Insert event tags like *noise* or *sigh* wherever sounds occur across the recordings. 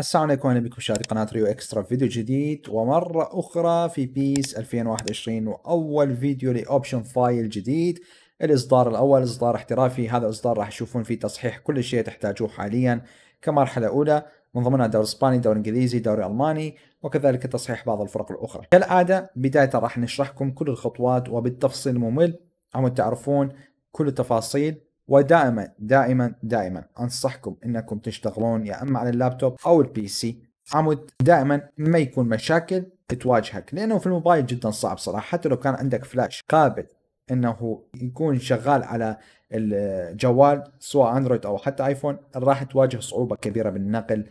السلام عليكم اهلا بكم مشاهدي قناه ريو اكسترا فيديو جديد ومره اخرى في بيس 2021 واول فيديو لاوبشن فايل جديد الاصدار الاول اصدار احترافي هذا الاصدار راح تشوفون فيه تصحيح كل شيء تحتاجوه حاليا كمرحله اولى من ضمنها دوري اسباني دوري انجليزي دوري الماني وكذلك تصحيح بعض الفرق الاخرى كالعاده بدايه راح نشرحكم كل الخطوات وبالتفصيل الممل عم تعرفون كل التفاصيل ودائما دائما دائما انصحكم انكم تشتغلون يا اما على اللابتوب او البي سي عمود دائما ما يكون مشاكل تواجهك لانه في الموبايل جدا صعب صراحه حتى لو كان عندك فلاش قابل انه يكون شغال على الجوال سواء اندرويد او حتى ايفون راح تواجه صعوبه كبيره بالنقل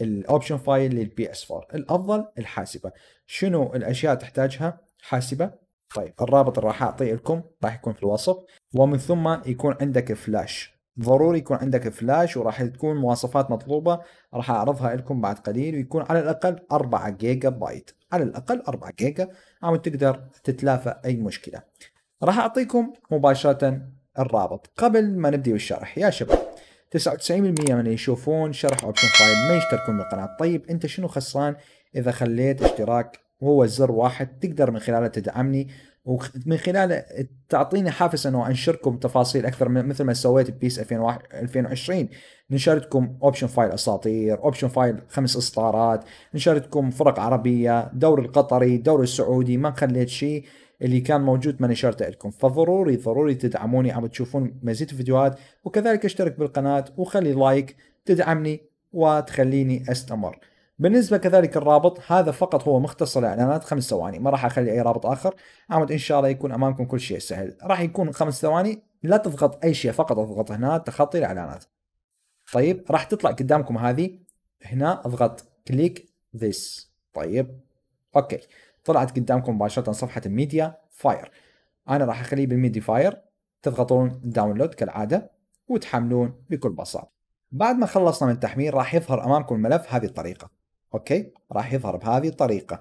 الاوبشن فايل للبي اس 4 الافضل الحاسبه شنو الاشياء تحتاجها حاسبه طيب الرابط اللي راح اعطيه لكم راح يكون في الوصف ومن ثم يكون عندك فلاش ضروري يكون عندك فلاش وراح تكون مواصفات مطلوبة راح أعرضها لكم بعد قليل ويكون على الأقل 4 جيجا بايت على الأقل 4 جيجا عم تقدر تتلافى أي مشكلة راح أعطيكم مباشرة الرابط قبل ما نبدأ بالشرح يا شباب 99% من اللي يشوفون شرح اوبشن فايل ما يشتركون بالقناة طيب انت شنو خسران اذا خليت اشتراك وهو الزر واحد تقدر من خلاله تدعمني ومن خلال تعطيني حافز انه انشركم تفاصيل اكثر مثل ما سويت ببيس 2020 نشرتكم اوبشن فايل اساطير، اوبشن فايل خمس اسطارات، نشرتكم فرق عربيه، دور القطري، دور السعودي، ما خليت شيء اللي كان موجود ما نشرته لكم، فضروري ضروري تدعموني عم تشوفون مزيد الفيديوهات وكذلك اشترك بالقناه وخلي لايك تدعمني وتخليني استمر. بالنسبه كذلك الرابط هذا فقط هو مختصر الاعلانات خمس ثواني ما راح اخلي اي رابط اخر عمود ان شاء الله يكون امامكم كل شيء سهل راح يكون خمس ثواني لا تضغط اي شيء فقط اضغط هنا تخطي الاعلانات طيب راح تطلع قدامكم هذه هنا اضغط كليك ذيس طيب اوكي طلعت قدامكم مباشره صفحه الميديا فاير انا راح اخليه بالميدي فاير تضغطون داونلود كالعاده وتحملون بكل بساطه بعد ما خلصنا من التحميل راح يظهر امامكم الملف هذه الطريقه اوكي راح يظهر بهذه الطريقه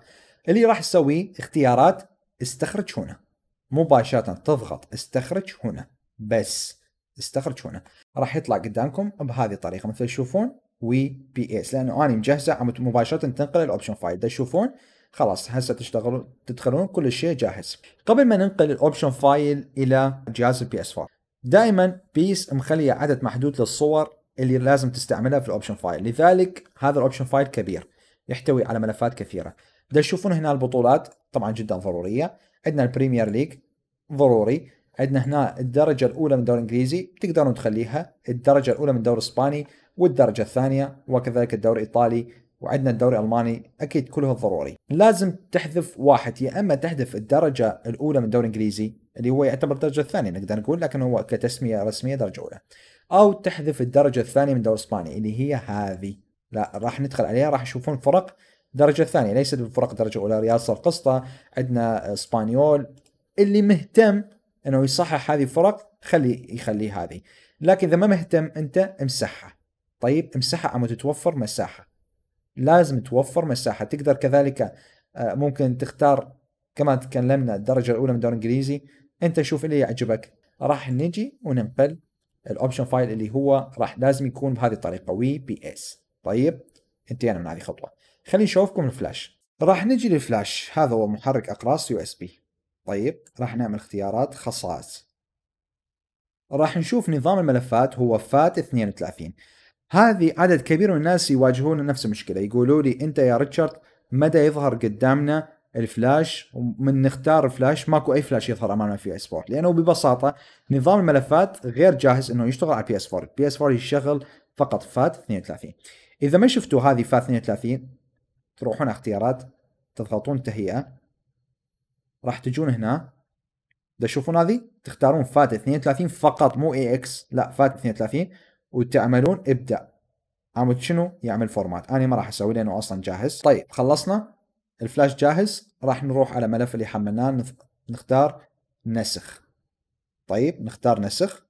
اللي راح تسويه اختيارات استخرج هنا مباشره تضغط استخرج هنا بس استخرج هنا راح يطلع قدامكم بهذه الطريقه مثل تشوفون وي بي اس لانه انا مجهزه عم مباشره تنقل الاوبشن فايل تشوفون خلاص هسه تشتغلون تدخلون كل شيء جاهز قبل ما ننقل الاوبشن فايل الى جهاز البي اس 4 دائما بيس مخليه عدد محدود للصور اللي لازم تستعملها في الاوبشن فايل لذلك هذا الاوبشن فايل كبير يحتوي على ملفات كثيره تشوفون هنا البطولات طبعا جدا ضروريه عندنا البريمير ليج ضروري عندنا هنا الدرجه الاولى من الدوري الانجليزي تقدرون تخليها الدرجه الاولى من الدوري الاسباني والدرجه الثانيه وكذلك الدوري الايطالي وعندنا الدوري الالماني اكيد كله ضروري لازم تحذف واحد يا اما تحذف الدرجه الاولى من الدوري الانجليزي اللي هو يعتبر الدرجه الثانيه نقدر نقول لكن هو كتسميه رسميه درجه اولى او تحذف الدرجه الثانيه من الدوري الاسباني اللي هي هذه لا راح ندخل عليها راح يشوفون فرق درجة ثانية ليست بفرق درجة أولى ريال صرقسطة عندنا اسبانيول اللي مهتم انه يصحح هذه الفرق خلي يخلي هذه لكن اذا ما مهتم انت امسحها طيب امسحها اما تتوفر مساحة لازم توفر مساحة تقدر كذلك آه، ممكن تختار كما تكلمنا الدرجة الأولى من الدوري الإنجليزي أنت شوف اللي يعجبك راح نجي وننقل الأوبشن فايل اللي هو راح لازم يكون بهذه الطريقة وي بي اس طيب انتهينا من هذه الخطوه خليني اشوفكم الفلاش راح نجي للفلاش هذا هو محرك اقراص يو اس بي طيب راح نعمل اختيارات خصائص راح نشوف نظام الملفات هو فات 32 هذه عدد كبير من الناس يواجهون نفس المشكلة يقولوا لي أنت يا ريتشارد مدى يظهر قدامنا الفلاش ومن نختار الفلاش ماكو أي فلاش يظهر أمامنا في اس 4 لأنه ببساطة نظام الملفات غير جاهز أنه يشتغل على بي اس 4 بي اس 4 يشغل فقط فات 32 اذا ما شفتوا هذه فا 32 تروحون اختيارات تضغطون تهيئه راح تجون هنا تشوفون هذه تختارون فات 32 فقط مو اي اكس لا فات 32 وتعملون ابدا عمود شنو يعمل فورمات انا ما راح اسوي لانه اصلا جاهز طيب خلصنا الفلاش جاهز راح نروح على ملف اللي حملناه نختار نسخ طيب نختار نسخ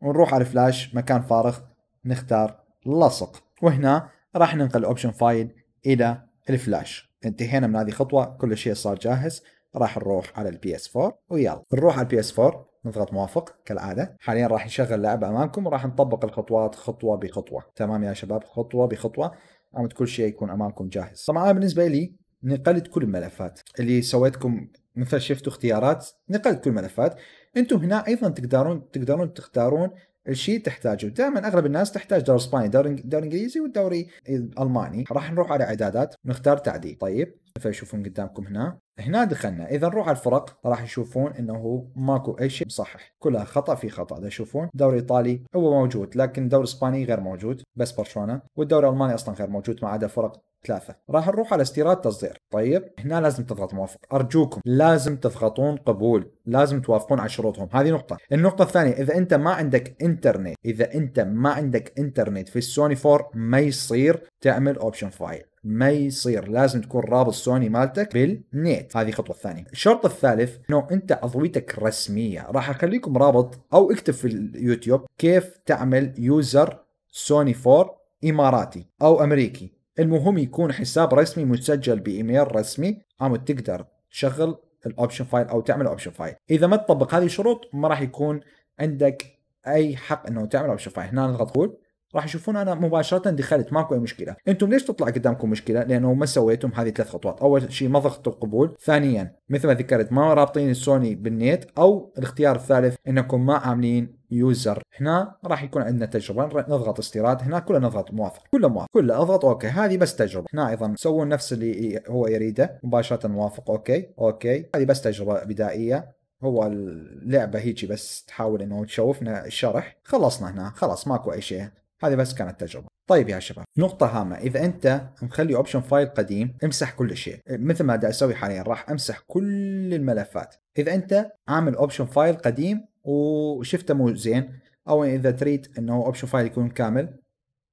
ونروح على الفلاش مكان فارغ نختار لصق وهنا راح ننقل اوبشن فايل الى الفلاش انتهينا من هذه الخطوه كل شيء صار جاهز راح نروح على البي اس 4 ويلا نروح على البي اس 4 نضغط موافق كالعاده حاليا راح نشغل لعبه امامكم وراح نطبق الخطوات خطوه بخطوه تمام يا شباب خطوه بخطوه عمد كل شيء يكون امامكم جاهز طبعا انا بالنسبه لي نقلت كل الملفات اللي سويتكم مثل شفتوا اختيارات نقلت كل الملفات انتم هنا ايضا تقدرون تقدرون تختارون الشيء تحتاجه دائما اغلب الناس تحتاج دور اسباني دور دور انجليزي والدوري الماني راح نروح على اعدادات نختار تعديل طيب فيشوفون قدامكم هنا هنا دخلنا اذا نروح على الفرق راح نشوفون انه ماكو اي شيء مصحح كلها خطا في خطا اذا تشوفون دوري ايطالي هو موجود لكن دوري اسباني غير موجود بس برشلونه والدوري الالماني اصلا غير موجود ما عدا فرق ثلاثة راح نروح على استيراد تصدير طيب هنا لازم تضغط موافق أرجوكم لازم تضغطون قبول لازم توافقون على شروطهم هذه نقطة النقطة الثانية إذا أنت ما عندك إنترنت إذا أنت ما عندك إنترنت في السوني 4 ما يصير تعمل أوبشن فايل ما يصير لازم تكون رابط سوني مالتك بالنيت هذه الخطوه الثانيه الشرط الثالث انه انت عضويتك رسميه راح اخليكم رابط او اكتب في اليوتيوب كيف تعمل يوزر سوني 4 اماراتي او امريكي المهم يكون حساب رسمي مسجل بايميل رسمي عم آه، تقدر تشغل الاوبشن فايل او تعمل اوبشن فايل اذا ما تطبق هذه الشروط ما راح يكون عندك اي حق انه تعمل اوبشن فايل هنا نضغط راح يشوفون انا مباشره دخلت ماكو اي مشكله انتم ليش تطلع قدامكم مشكله لانه ما سويتم هذه ثلاث خطوات اول شيء ما ضغطوا القبول ثانيا مثل ما ذكرت ما رابطين السوني بالنيت او الاختيار الثالث انكم ما عاملين يوزر هنا راح يكون عندنا تجربه نضغط استيراد هنا كله نضغط موافق كله موافق كله اضغط اوكي هذه بس تجربه هنا ايضا سوون نفس اللي هو يريده مباشره موافق اوكي اوكي هذه بس تجربه بدائيه هو اللعبه هيجي بس تحاول انه تشوفنا الشرح خلصنا هنا خلاص ماكو اي شيء هذه بس كانت تجربه طيب يا شباب نقطة هامة إذا أنت مخلي أوبشن فايل قديم امسح كل شيء مثل ما دا أسوي حاليا راح أمسح كل الملفات إذا أنت عامل أوبشن فايل قديم وشفته مو زين أو إذا تريد أنه أوبشن فايل يكون كامل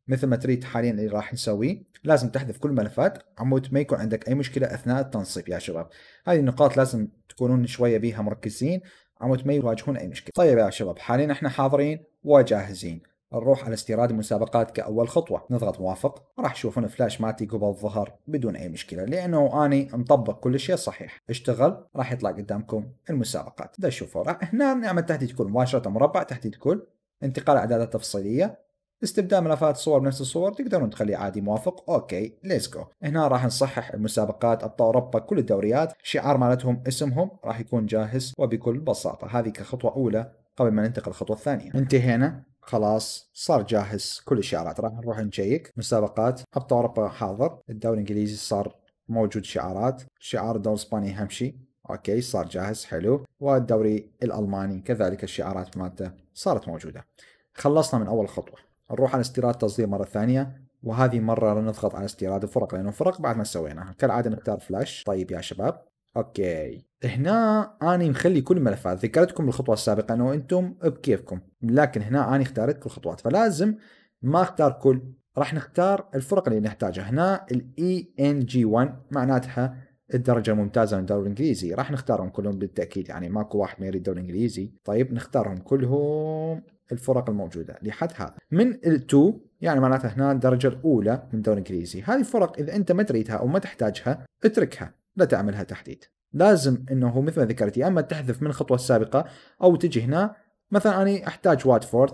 مثل ما تريد حاليا اللي راح نسويه لازم تحذف كل الملفات عمود ما يكون عندك أي مشكلة أثناء التنصيب يا شباب هذه النقاط لازم تكونون شوية بيها مركزين عمود ما يواجهون أي مشكلة طيب يا شباب حاليا احنا حاضرين وجاهزين نروح على استيراد المسابقات كأول خطوة نضغط موافق راح تشوفون فلاش ماتي قبل الظهر بدون أي مشكلة لأنه أني مطبق كل شيء صحيح اشتغل راح يطلع قدامكم المسابقات ده شوفوا راح هنا نعمل تحديد كل مباشرة مربع تحديد كل انتقال أعدادات تفصيلية استبدال ملفات صور بنفس الصور تقدرون تخليه عادي موافق اوكي ليتس جو هنا راح نصحح المسابقات ابطال اوروبا كل الدوريات شعار مالتهم اسمهم راح يكون جاهز وبكل بساطه هذه كخطوه اولى قبل ما ننتقل الخطوه الثانيه انتهينا خلاص صار جاهز كل الشعارات راح نروح نشيك مسابقات حط اوروبا حاضر الدوري الانجليزي صار موجود شعارات شعار الدوري الاسباني اهم شيء اوكي صار جاهز حلو والدوري الالماني كذلك الشعارات مالته صارت موجوده خلصنا من اول خطوه نروح على استيراد تصدير مره ثانيه وهذه مره نضغط على استيراد الفرق لانه فرق بعد ما سويناها كالعاده نختار فلاش طيب يا شباب اوكي هنا اني مخلي كل الملفات ذكرتكم بالخطوه السابقه انه انتم بكيفكم لكن هنا اني اختارت كل الخطوات فلازم ما اختار كل راح نختار الفرق اللي نحتاجها هنا الاي ان جي 1 معناتها الدرجة الممتازة من الدوري الانجليزي راح نختارهم كلهم بالتأكيد يعني ماكو واحد ما يريد الدوري الانجليزي طيب نختارهم كلهم الفرق الموجودة لحد هذا من ال2 يعني معناتها هنا الدرجة الأولى من الدوري الانجليزي هذه الفرق إذا أنت ما تريدها أو ما تحتاجها اتركها لا تعملها تحديد لازم انه مثل ما ذكرت يا اما تحذف من الخطوه السابقه او تجي هنا مثلا انا احتاج واتفورد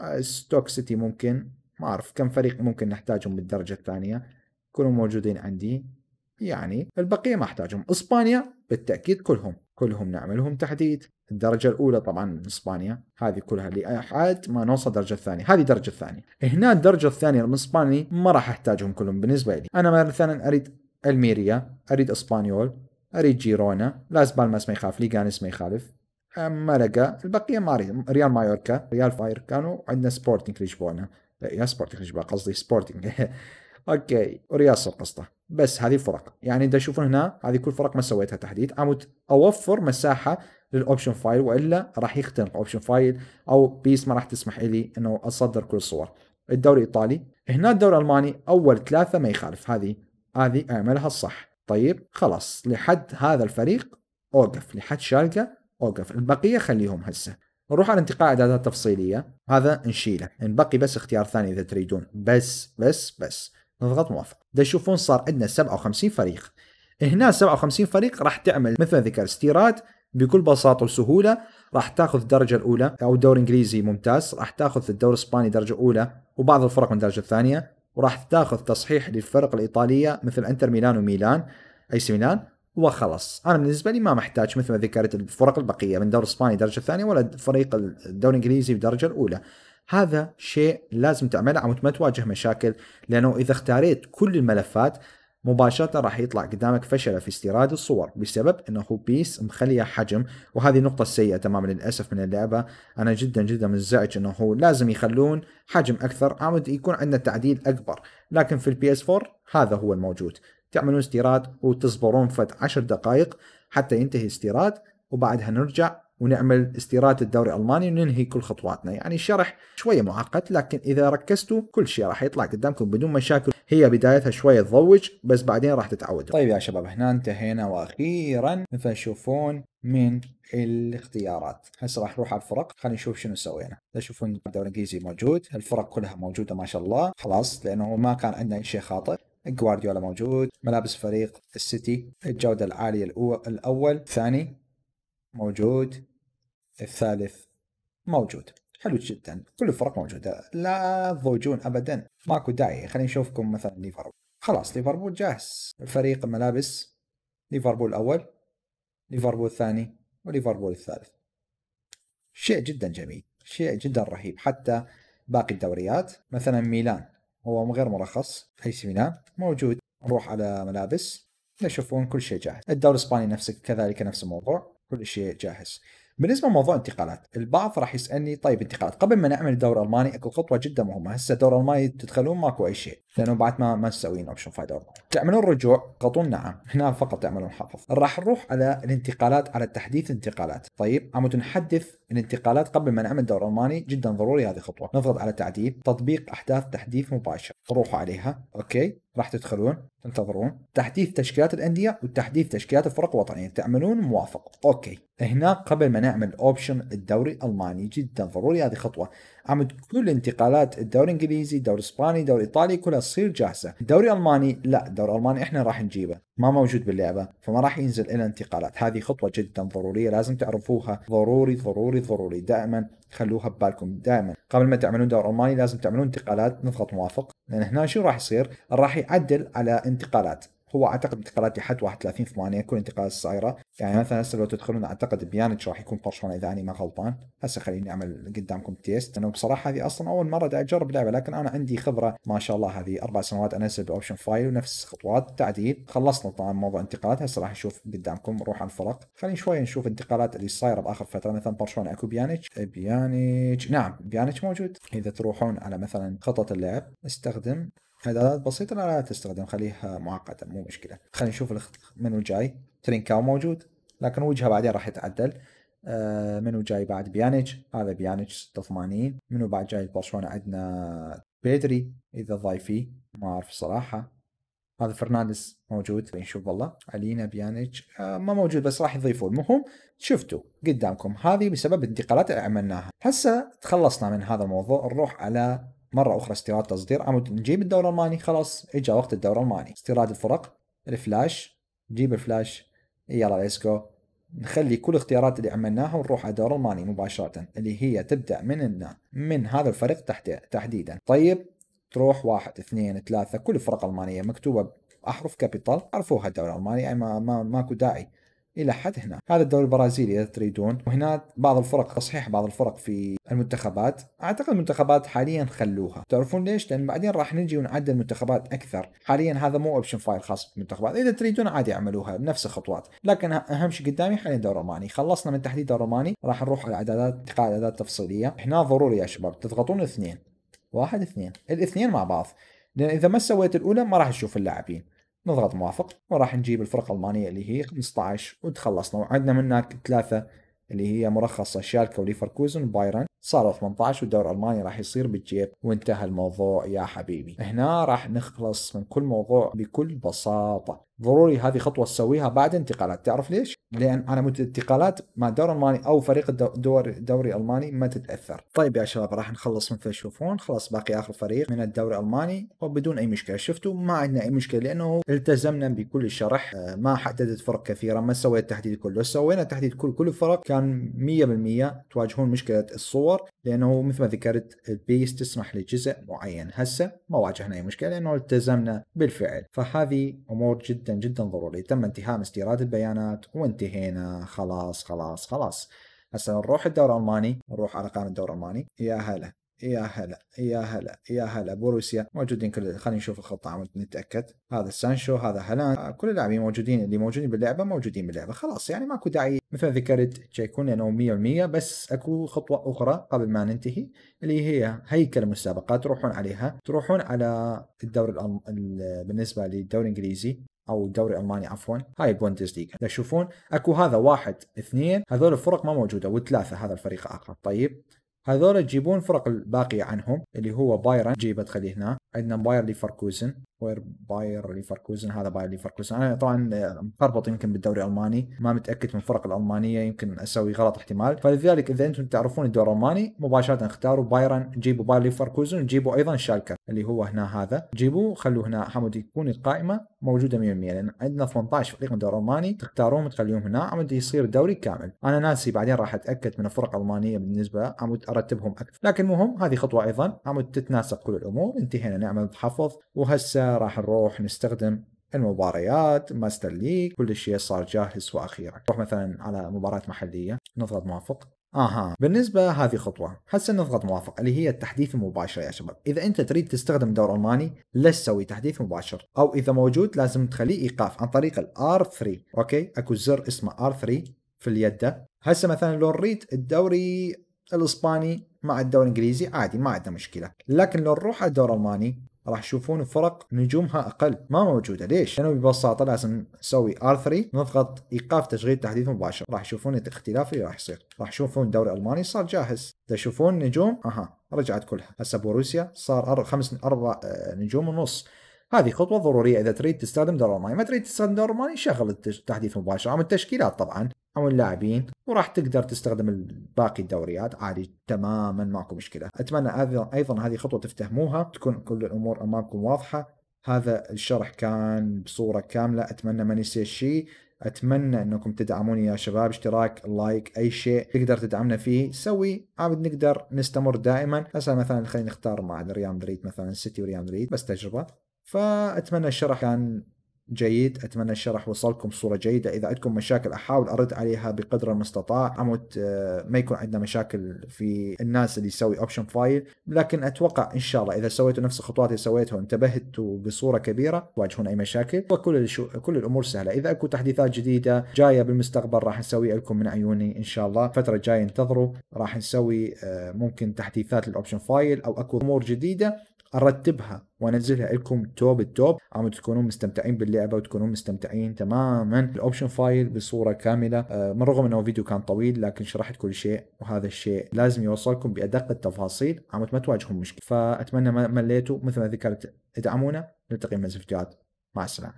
آه، ستوك سيتي ممكن ما اعرف كم فريق ممكن نحتاجهم بالدرجه الثانيه كلهم موجودين عندي يعني البقيه ما احتاجهم اسبانيا بالتاكيد كلهم كلهم نعملهم تحديد الدرجة الأولى طبعا إسبانيا هذه كلها لحد ما نوصل الدرجة الثانية هذه الدرجة الثانية هنا الدرجة الثانية من اسباني ما راح أحتاجهم كلهم بالنسبة لي أنا مثلا أريد الميريا أريد إسبانيول اريد جيرونا لاس بالماس ما يخاف ليجانس ما يخالف ملقا البقيه ما ريال مايوركا ريال فايركانو عندنا سبورتنج لشبونه إيه، يا سبورتنج لشبونه قصدي سبورتنج *laughs* اوكي وريال القسطة بس هذه فرق يعني انت تشوفون هنا هذه كل فرق ما سويتها تحديد عمود اوفر مساحه للاوبشن فايل والا راح يختنق اوبشن فايل او بيس ما راح تسمح لي انه اصدر كل الصور الدوري الايطالي هنا الدوري الالماني اول ثلاثه ما يخالف هذه هذه اعملها الصح طيب خلاص لحد هذا الفريق اوقف لحد شالكة اوقف البقية خليهم هسه نروح على انتقاء اعدادات تفصيلية هذا نشيله نبقي بس اختيار ثاني اذا تريدون بس بس بس نضغط موافق تشوفون صار عندنا 57 فريق هنا 57 فريق راح تعمل مثل ذكر استيراد بكل بساطه وسهوله راح تاخذ الدرجه الاولى او دور انجليزي ممتاز راح تاخذ الدور الاسباني درجه اولى وبعض الفرق من الدرجه الثانيه وراح تاخذ تصحيح للفرق الايطاليه مثل انتر ميلان وميلان اي سي ميلان وخلاص انا بالنسبه لي ما محتاج مثل ما ذكرت الفرق البقيه من دور اسباني الدرجه الثانيه ولا فريق الدوري الانجليزي بدرجه الاولى هذا شيء لازم تعمله عمود ما تواجه مشاكل لانه اذا اختاريت كل الملفات مباشرة راح يطلع قدامك فشله في استيراد الصور بسبب انه بيس مخليه حجم وهذه النقطة السيئة تماما للأسف من اللعبة انا جدا جدا منزعج انه لازم يخلون حجم اكثر عمد يكون عندنا تعديل اكبر لكن في البي اس 4 هذا هو الموجود تعملون استيراد وتصبرون فد 10 دقائق حتى ينتهي استيراد وبعدها نرجع ونعمل استيراد الدوري الالماني وننهي كل خطواتنا يعني الشرح شويه معقد لكن اذا ركزتوا كل شيء راح يطلع قدامكم بدون مشاكل هي بدايتها شويه تضوج بس بعدين راح تتعودوا طيب يا شباب هنا انتهينا واخيرا مثل تشوفون من الاختيارات هسه راح نروح على الفرق خلينا نشوف شنو سوينا تشوفون الدوري الانجليزي موجود الفرق كلها موجوده ما شاء الله خلاص لانه ما كان عندنا اي شيء خاطئ جوارديولا موجود ملابس فريق السيتي الجوده العاليه الاول الثاني موجود الثالث موجود حلو جدا كل الفرق موجودة لا تضوجون أبدا ماكو داعي خلينا نشوفكم مثلا ليفربول خلاص ليفربول جاهز الفريق الملابس ليفربول الأول ليفربول الثاني وليفربول الثالث شيء جدا جميل شيء جدا رهيب حتى باقي الدوريات مثلا ميلان هو غير مرخص اي سي ميلان موجود نروح على ملابس تشوفون كل شيء جاهز الدوري الاسباني نفسه كذلك نفس الموضوع كل شيء جاهز بالنسبه لموضوع انتقالات البعض راح يسالني طيب انتقالات قبل ما نعمل الدوري الالماني اكو خطوه جدا مهمه هسه الدوري الالماني تدخلون ماكو اي شيء لانه بعد ما ما تسوين اوبشن فاي دوري تعملون رجوع قطون نعم هنا فقط تعملون حفظ راح نروح على الانتقالات على تحديث انتقالات طيب عم نحدث الانتقالات قبل ما نعمل دور الالماني جدا ضروري هذه خطوه نضغط على تعديل تطبيق احداث تحديث مباشر روحوا عليها اوكي راح تدخلون تنتظرون تحديث تشكيلات الانديه وتحديث تشكيلات الفرق الوطنيه تعملون موافق اوكي هنا قبل ما نعمل اوبشن الدوري الالماني جدا ضروري هذه خطوه عم كل انتقالات الدوري الانجليزي الدوري الاسباني الدوري الايطالي كلها تصير جاهزه الدوري الالماني لا الدوري الالماني احنا راح نجيبه ما موجود باللعبه فما راح ينزل الى انتقالات هذه خطوه جدا ضروريه لازم تعرفوها ضروري ضروري ضروري دائما خلوها ببالكم دائما قبل ما تعملون دوري الماني لازم تعملون انتقالات نضغط موافق لان هنا شو راح يصير راح يعدل على انتقالات هو اعتقد انتقالات لحد 31 8 كل انتقالات الصايرة يعني مثلا هسه لو تدخلون اعتقد بيانتش راح يكون برشلونه اذا انا ما غلطان هسه خليني اعمل قدامكم تيست لانه بصراحه هذه اصلا اول مره دا اجرب لعبه لكن انا عندي خبره ما شاء الله هذه اربع سنوات انزل باوبشن فايل ونفس خطوات تعديل خلصنا طبعا موضوع انتقالات هسه راح نشوف قدامكم نروح على الفرق خلينا شوي نشوف انتقالات اللي صايره باخر فتره مثلا برشلونه اكو بيانتش بيانتش نعم بيانتش موجود اذا تروحون على مثلا خطط اللعب استخدم اعدادات بسيطه لا تستخدم خليها معقده مو مشكله خلينا نشوف منو جاي ترينكاو موجود لكن وجهه بعدين راح يتعدل آه، منو جاي بعد بيانيتش هذا بيانيتش 86 منو بعد جاي برشلونه عندنا بيدري اذا ضايفيه ما اعرف صراحه هذا فرنانديز موجود نشوف والله علينا بيانيتش آه، ما موجود بس راح يضيفوا المهم شفتوا قدامكم هذه بسبب انتقالات اللي عملناها هسه تخلصنا من هذا الموضوع نروح على مرة أخرى استيراد تصدير عمود نجيب الدورة الماني خلاص إجا وقت الدورة الماني استيراد الفرق الفلاش نجيب الفلاش يلا ليتس جو نخلي كل الاختيارات اللي عملناها ونروح على الدورة الماني مباشرة اللي هي تبدأ من هنا من هذا الفريق تحت تحديدا طيب تروح واحد اثنين ثلاثة كل الفرق ألمانية مكتوبة بأحرف كابيتال عرفوها الدوري الألماني يعني ما, ما ماكو داعي الى حد هنا هذا الدوري البرازيلي اذا تريدون وهناك بعض الفرق تصحيح بعض الفرق في المنتخبات اعتقد المنتخبات حاليا خلوها تعرفون ليش لان بعدين راح نجي ونعدل المنتخبات اكثر حاليا هذا مو اوبشن فايل خاص بالمنتخبات اذا تريدون عادي اعملوها بنفس الخطوات لكن أه- اهم شيء قدامي حاليا دور روماني خلصنا من تحديد دور روماني راح نروح على اعدادات انتقال اعدادات تفصيليه هنا ضروري يا شباب تضغطون اثنين واحد اثنين الاثنين مع بعض لان اذا ما سويت الاولى ما راح تشوف اللاعبين نضغط موافق وراح نجيب الفرق الألمانية اللي هي 15 وتخلصنا وعندنا من هناك ثلاثة اللي هي مرخصة شالكة وليفركوزن وبايرن صاروا 18 والدور الألماني راح يصير بالجيب وانتهى الموضوع يا حبيبي هنا راح نخلص من كل موضوع بكل بساطة ضروري هذه خطوه تسويها بعد انتقالات تعرف ليش لان على مود الانتقالات مع الدوري الالماني او فريق الدوري الدوري الالماني ما تتاثر طيب يا شباب راح نخلص من فيشوفون خلاص باقي اخر فريق من الدوري الالماني وبدون اي مشكله شفتوا ما عندنا اي مشكله لانه التزمنا بكل الشرح آه، ما حددت فرق كثيره ما سويت تحديد كله سوينا تحديد كل كل الفرق كان 100% تواجهون مشكله الصور لانه مثل ما ذكرت البيس تسمح لجزء معين هسه ما واجهنا اي مشكله لانه التزمنا بالفعل فهذه امور جدا جدا ضروري تم انتهاء استيراد البيانات وانتهينا خلاص خلاص خلاص هسه نروح الدوري الالماني نروح على قائمه الدوري الالماني يا هلا يا هلا يا هلا يا هلا بروسيا موجودين كل خلينا نشوف الخطه عم نتاكد هذا سانشو هذا هلان كل اللاعبين موجودين اللي موجودين باللعبه موجودين باللعبه خلاص يعني ماكو داعي مثل ما ذكرت تشيكون لانه 100% بس اكو خطوه اخرى قبل ما ننتهي اللي هي هيكل المسابقات تروحون عليها تروحون على الدوري الأم... بالنسبه للدوري الانجليزي او الدوري الالماني عفوا هاي البوندسليغا تشوفون اكو هذا واحد اثنين هذول الفرق ما موجوده وثلاثه هذا الفريق اقرب طيب هذول تجيبون فرق الباقيه عنهم اللي هو بايرن جيبه تخليه هنا عندنا باير ليفركوزن وير باير ليفركوزن هذا باير ليفركوزن انا طبعا آه، مخربط يمكن بالدوري الالماني ما متاكد من الفرق الالمانيه يمكن اسوي غلط احتمال فلذلك اذا انتم تعرفون الدوري الالماني مباشره اختاروا بايرن جيبوا باير ليفركوزن وجيبوا ايضا شالكر اللي هو هنا هذا جيبوا خلوه هنا حمود يكون القائمه موجوده 100% لان عندنا 18 فريق من الدوري الالماني تختارون تخليهم هنا عمود يصير دوري كامل انا ناسي بعدين راح اتاكد من الفرق الالمانيه بالنسبه عمود ارتبهم اكثر لكن مهم هذه خطوه ايضا عمود تتناسق كل الامور انتهينا نعمل تحفظ وهسه راح نروح نستخدم المباريات ماستر ليج كل شيء صار جاهز واخيرا نروح مثلا على مباراه محليه نضغط موافق اها بالنسبه هذه خطوه هسه نضغط موافق اللي هي التحديث المباشر يا شباب اذا انت تريد تستخدم دور الماني لا تسوي تحديث مباشر او اذا موجود لازم تخليه ايقاف عن طريق الار 3 اوكي اكو زر اسمه ار 3 في اليد هسه مثلا لو نريد الدوري الاسباني مع الدوري الانجليزي عادي ما عندنا مشكله لكن لو نروح على الدوري الالماني راح تشوفون فرق نجومها اقل ما موجوده ليش؟ لانه ببساطه لازم نسوي ار 3 نضغط ايقاف تشغيل تحديث مباشر راح تشوفون الاختلاف اللي راح يصير راح تشوفون الدوري الالماني صار جاهز تشوفون نجوم اها رجعت كلها هسه بوروسيا صار خمس اربع آه، نجوم ونص هذه خطوه ضروريه اذا تريد تستخدم دور الماني، ما تريد تستخدم دور الماني شغل التحديث مباشره عن التشكيلات طبعا او اللاعبين وراح تقدر تستخدم باقي الدوريات عادي تماما ماكو مشكله اتمنى ايضا هذه خطوه تفتهموها تكون كل الامور امامكم واضحه هذا الشرح كان بصوره كامله اتمنى ما نسي شيء اتمنى انكم تدعموني يا شباب اشتراك لايك اي شيء تقدر تدعمنا فيه سوي عاد نقدر نستمر دائما هسه مثلا خلينا نختار مع ريال مدريد مثلا سيتي وريال مدريد بس تجربه فاتمنى الشرح كان جيد اتمنى الشرح وصلكم صوره جيده اذا عندكم مشاكل احاول ارد عليها بقدر المستطاع عمود آه، ما يكون عندنا مشاكل في الناس اللي يسوي اوبشن فايل لكن اتوقع ان شاء الله اذا سويتوا نفس الخطوات اللي سويتها وانتبهتوا بصوره كبيره تواجهون اي مشاكل وكل الشو... كل الامور سهله اذا اكو تحديثات جديده جايه بالمستقبل راح نسوي لكم من عيوني ان شاء الله الفتره الجايه انتظروا راح نسوي آه، ممكن تحديثات للاوبشن فايل او اكو امور جديده ارتبها وانزلها لكم توب التوب عم آه، تكونون مستمتعين باللعبه وتكونون مستمتعين تماما الاوبشن فايل بصوره كامله آه، من رغم انه فيديو كان طويل لكن شرحت كل شيء وهذا الشيء لازم يوصلكم بادق التفاصيل عم آه، ما تواجهون مشكله فاتمنى ما مليتوا مثل ما ذكرت ادعمونا نلتقي في فيديوهات مع السلامه